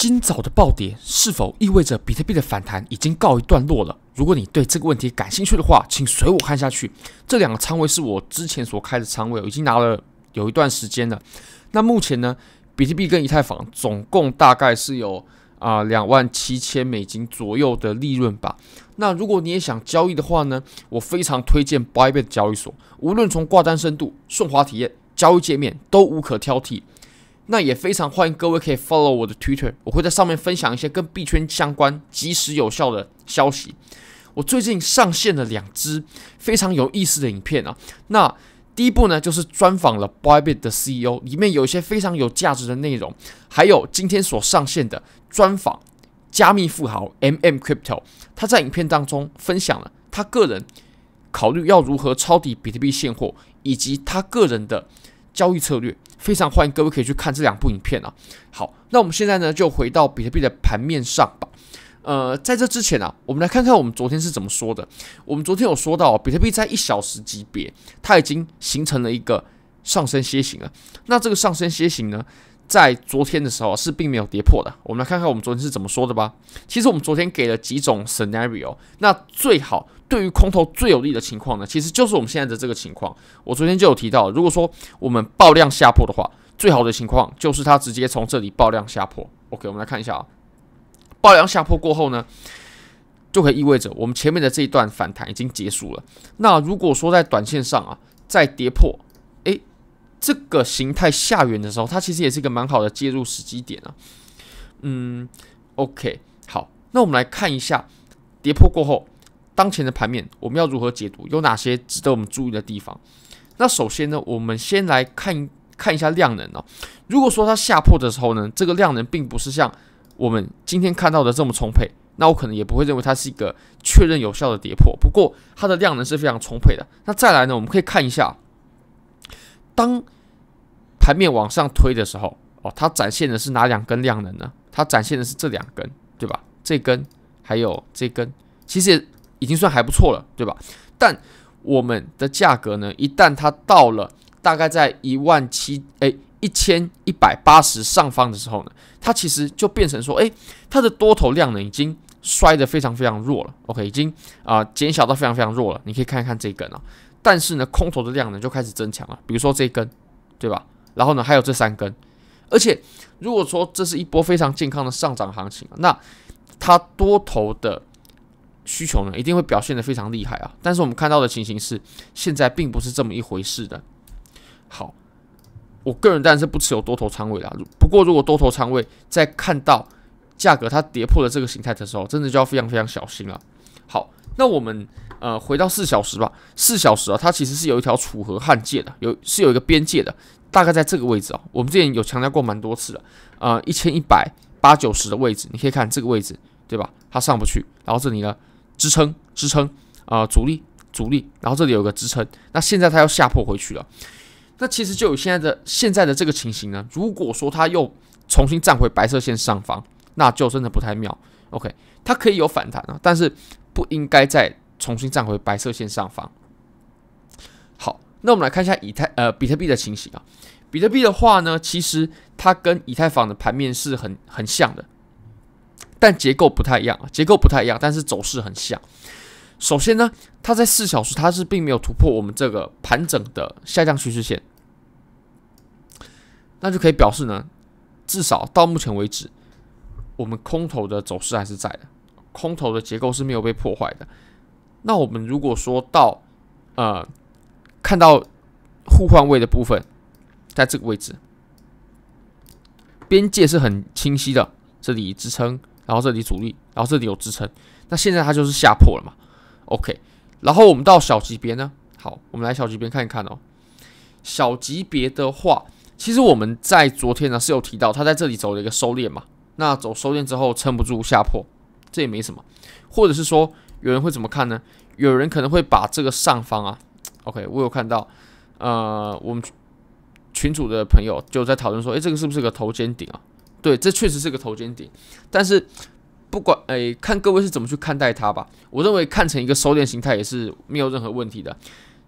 今早的暴跌是否意味着比特币的反弹已经告一段落了？如果你对这个问题感兴趣的话，请随我看下去。这两个仓位是我之前所开的仓位，我已经拿了有一段时间了。那目前呢，比特币跟以太坊总共大概是有啊两万七千美金左右的利润吧。那如果你也想交易的话呢，我非常推荐 Bybit 交易所，无论从挂单深度、顺滑体验、交易界面都无可挑剔。那也非常欢迎各位可以 follow 我的 Twitter，我会在上面分享一些跟币圈相关及时有效的消息。我最近上线了两支非常有意思的影片啊，那第一部呢就是专访了 Bybit 的 CEO，里面有一些非常有价值的内容。还有今天所上线的专访加密富豪 MM Crypto，他在影片当中分享了他个人考虑要如何抄底比特币现货，以及他个人的。交易策略，非常欢迎各位可以去看这两部影片啊。好，那我们现在呢就回到比特币的盘面上吧。呃，在这之前啊，我们来看看我们昨天是怎么说的。我们昨天有说到，比特币在一小时级别，它已经形成了一个上升楔形了。那这个上升楔形呢，在昨天的时候是并没有跌破的。我们来看看我们昨天是怎么说的吧。其实我们昨天给了几种 scenario，那最好。对于空头最有利的情况呢，其实就是我们现在的这个情况。我昨天就有提到，如果说我们爆量下破的话，最好的情况就是它直接从这里爆量下破。OK，我们来看一下啊，爆量下破过后呢，就可以意味着我们前面的这一段反弹已经结束了。那如果说在短线上啊，再跌破，诶，这个形态下缘的时候，它其实也是一个蛮好的介入时机点啊。嗯，OK，好，那我们来看一下跌破过后。当前的盘面，我们要如何解读？有哪些值得我们注意的地方？那首先呢，我们先来看看一下量能啊。如果说它下破的时候呢，这个量能并不是像我们今天看到的这么充沛，那我可能也不会认为它是一个确认有效的跌破。不过它的量能是非常充沛的。那再来呢，我们可以看一下，当盘面往上推的时候，哦，它展现的是哪两根量能呢？它展现的是这两根，对吧？这根还有这根，其实。已经算还不错了，对吧？但我们的价格呢，一旦它到了大概在一万七，哎，一千一百八十上方的时候呢，它其实就变成说，哎，它的多头量呢已经衰得非常非常弱了。OK，已经啊减小到非常非常弱了。你可以看一看这根啊，但是呢，空头的量呢就开始增强了。比如说这根，对吧？然后呢，还有这三根，而且如果说这是一波非常健康的上涨行情，那它多头的。需求呢一定会表现得非常厉害啊，但是我们看到的情形是现在并不是这么一回事的。好，我个人当然是不持有多头仓位啦。不过如果多头仓位在看到价格它跌破了这个形态的时候，真的就要非常非常小心了。好，那我们呃回到四小时吧，四小时啊，它其实是有一条楚河汉界的，有是有一个边界的，大概在这个位置啊。我们之前有强调过蛮多次了，啊一千一百八九十的位置，你可以看这个位置，对吧？它上不去，然后这里呢？支撑支撑啊，阻力阻力，然后这里有个支撑，那现在它要下破回去了，那其实就有现在的现在的这个情形呢。如果说它又重新站回白色线上方，那就真的不太妙。OK，它可以有反弹啊，但是不应该再重新站回白色线上方。好，那我们来看一下以太呃比特币的情形啊。比特币的话呢，其实它跟以太坊的盘面是很很像的。但结构不太一样，结构不太一样，但是走势很像。首先呢，它在四小时它是并没有突破我们这个盘整的下降趋势线，那就可以表示呢，至少到目前为止，我们空头的走势还是在，的，空头的结构是没有被破坏的。那我们如果说到呃，看到互换位的部分，在这个位置，边界是很清晰的，这里支撑。然后这里阻力，然后这里有支撑，那现在它就是下破了嘛？OK，然后我们到小级别呢？好，我们来小级别看一看哦。小级别的话，其实我们在昨天呢是有提到，它在这里走了一个收敛嘛。那走收敛之后撑不住下破，这也没什么。或者是说，有人会怎么看呢？有人可能会把这个上方啊，OK，我有看到，呃，我们群主的朋友就在讨论说，诶，这个是不是个头肩顶啊？对，这确实是个头肩顶，但是不管诶，看各位是怎么去看待它吧。我认为看成一个收敛形态也是没有任何问题的。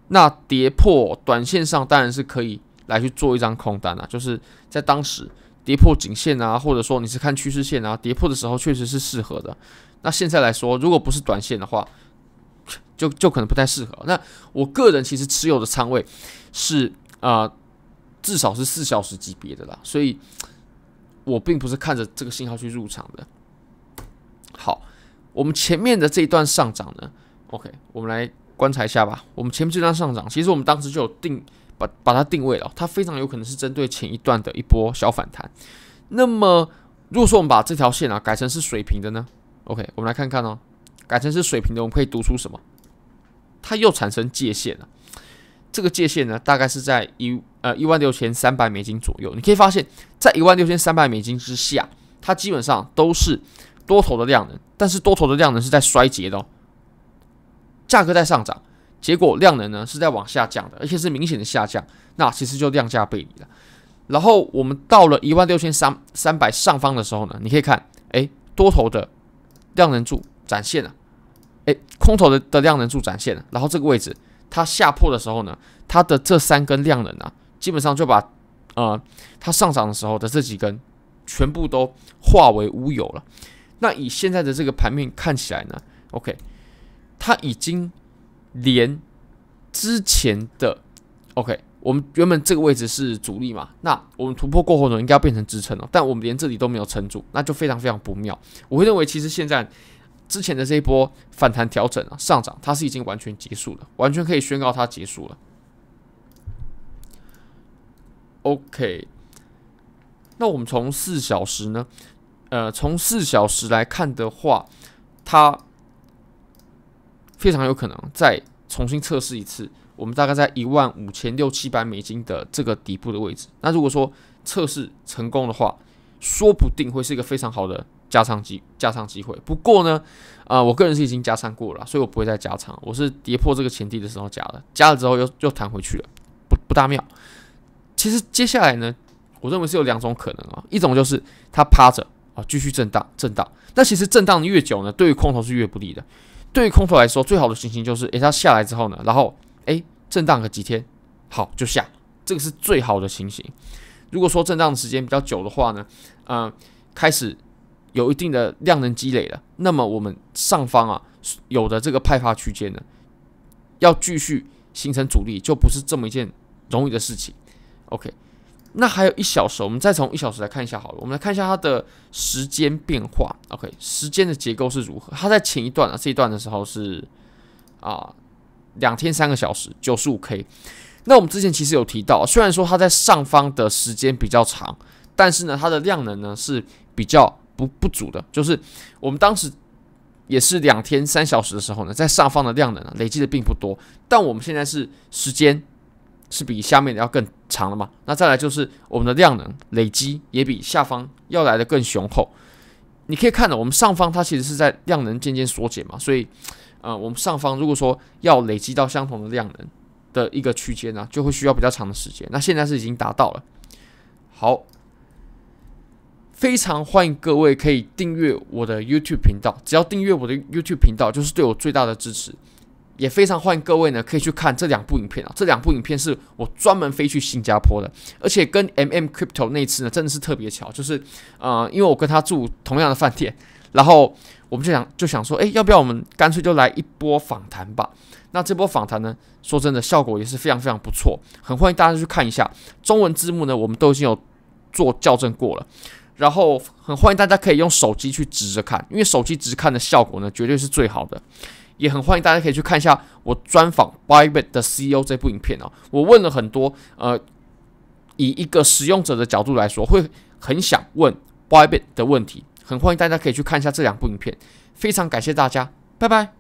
那跌破短线上当然是可以来去做一张空单啊，就是在当时跌破颈线啊，或者说你是看趋势线啊，跌破的时候确实是适合的。那现在来说，如果不是短线的话，就就可能不太适合。那我个人其实持有的仓位是啊，至少是四小时级别的啦，所以。我并不是看着这个信号去入场的。好，我们前面的这一段上涨呢，OK，我们来观察一下吧。我们前面这段上涨，其实我们当时就有定把把它定位了，它非常有可能是针对前一段的一波小反弹。那么，如果说我们把这条线啊改成是水平的呢？OK，我们来看看哦，改成是水平的，我们可以读出什么？它又产生界限了。这个界限呢，大概是在一呃一万六千三百美金左右。你可以发现，在一万六千三百美金之下，它基本上都是多头的量能，但是多头的量能是在衰竭的哦。价格在上涨，结果量能呢是在往下降的，而且是明显的下降。那其实就量价背离了。然后我们到了一万六千三三百上方的时候呢，你可以看，哎，多头的量能柱展现了，哎，空头的的量能柱展现了，然后这个位置。它下破的时候呢，它的这三根量能啊，基本上就把呃它上涨的时候的这几根全部都化为乌有了。那以现在的这个盘面看起来呢，OK，它已经连之前的 OK，我们原本这个位置是阻力嘛，那我们突破过后呢，应该要变成支撑了，但我们连这里都没有撑住，那就非常非常不妙。我会认为，其实现在。之前的这一波反弹调整啊，上涨它是已经完全结束了，完全可以宣告它结束了。OK，那我们从四小时呢，呃，从四小时来看的话，它非常有可能再重新测试一次，我们大概在一万五千六七百美金的这个底部的位置。那如果说测试成功的话，说不定会是一个非常好的。加仓机加仓机会，不过呢，啊，我个人是已经加仓过了，所以我不会再加仓。我是跌破这个前低的时候加的，加了之后又又弹回去了，不不大妙。其实接下来呢，我认为是有两种可能啊，一种就是它趴着啊继续震荡震荡，但其实震荡的越久呢，对于空头是越不利的。对于空头来说，最好的情形就是，诶，它下来之后呢，然后诶，震荡个几天，好就下，这个是最好的情形。如果说震荡的时间比较久的话呢，嗯，开始。有一定的量能积累了，那么我们上方啊有的这个派发区间呢，要继续形成阻力，就不是这么一件容易的事情。OK，那还有一小时，我们再从一小时来看一下，好了，我们来看一下它的时间变化。OK，时间的结构是如何？它在前一段啊这一段的时候是啊两天三个小时九十五 K。那我们之前其实有提到，虽然说它在上方的时间比较长，但是呢，它的量能呢是比较。不不足的，就是我们当时也是两天三小时的时候呢，在上方的量能呢，累积的并不多。但我们现在是时间是比下面的要更长了嘛？那再来就是我们的量能累积也比下方要来的更雄厚。你可以看到我们上方它其实是在量能渐渐缩减嘛，所以呃，我们上方如果说要累积到相同的量能的一个区间呢，就会需要比较长的时间。那现在是已经达到了，好。非常欢迎各位可以订阅我的 YouTube 频道，只要订阅我的 YouTube 频道就是对我最大的支持。也非常欢迎各位呢可以去看这两部影片啊，这两部影片是我专门飞去新加坡的，而且跟 MM Crypto 那次呢真的是特别巧，就是呃因为我跟他住同样的饭店，然后我们就想就想说，诶，要不要我们干脆就来一波访谈吧？那这波访谈呢，说真的效果也是非常非常不错，很欢迎大家去看一下。中文字幕呢，我们都已经有做校正过了。然后很欢迎大家可以用手机去直着看，因为手机直看的效果呢，绝对是最好的。也很欢迎大家可以去看一下我专访 Bybit 的 CEO 这部影片哦，我问了很多呃，以一个使用者的角度来说，会很想问 Bybit 的问题。很欢迎大家可以去看一下这两部影片，非常感谢大家，拜拜。